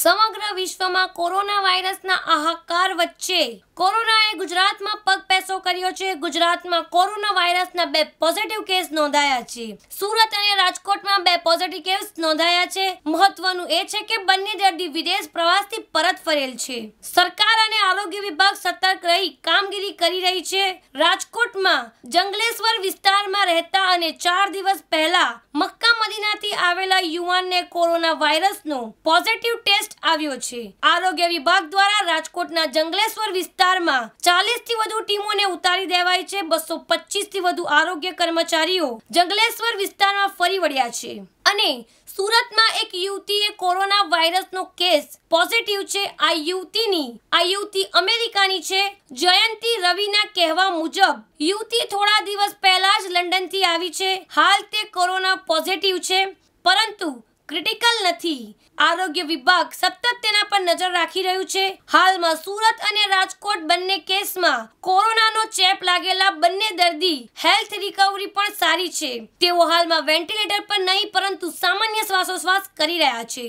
સમગ્ર વિશ્વમાં કોરોના વાયરસના હાહાકાર વચ્ચે કોરોનાએ ગુજરાતમાં પગ પેસો કર્યો છે ગુજરાતમાં કોરોના વાયરસના બે પોઝિટિવ કેસ નોંધાયા છે સુરત અને રાજકોટમાં બે પોઝિટિવ કેસ નોંધાયા છે મહત્વનું એ છે કે બંને દર્દી વિદેશ પ્રવાસથી પરત ફરેલ છે સરકાર અને આરોગ્ય વિભાગ સતર્ક રહી કામગીરી કરી રહી છે રાજકોટમાં જંગલેશ્વર વિસ્તારમાં રહેતા અને ચાર દિવસ પહેલા પરથી આવેલા યુવાનને કોરોના વાયરસનો પોઝિટિવ ટેસ્ટ આવ્યો છે આરોગ્ય વિભાગ દ્વારા રાજકોટના જંગલેશ્વર વિસ્તારમાં ચાલીસથી વધુ ટીમોને ઉતારી દેવાય છે બસો પચીસથી વધુ આરોગ્ય કર્મચારીઓ જંગલેશ્વર વિસ્તારમાં ફરી વળ્યા છે અને સુરતમાં એક યુવતીએ કોરોના વાયરસનો કેસ પોઝિટિવ છે આ યુવતીની આ યુવતી અમેરિકાની છે જયંતી રવિના કહેવા મુજબ યુવતી થોડા દિવસ પહેલા જ લંડનથી આવી છે હાલ તે કોરોના પોઝિટિવ છે પરંતુ ક્રિટિકલ નથી આરોગ્ય વિભાગ સતત તેના પર નજર રાખી રહ્યું છે હાલમાં સુરત અને રાજકોટ બંને કેસમાં કોરોનાનો ચેપ લાગેલા બંને દર્દી હેલ્થ રિકવરી પણ સારી છે તેઓ હાલમાં વેન્ટિલેટર પર નહીં પરંતુ સામાન્ય શ્વાસોશ્વાસ કરી રહ્યા છે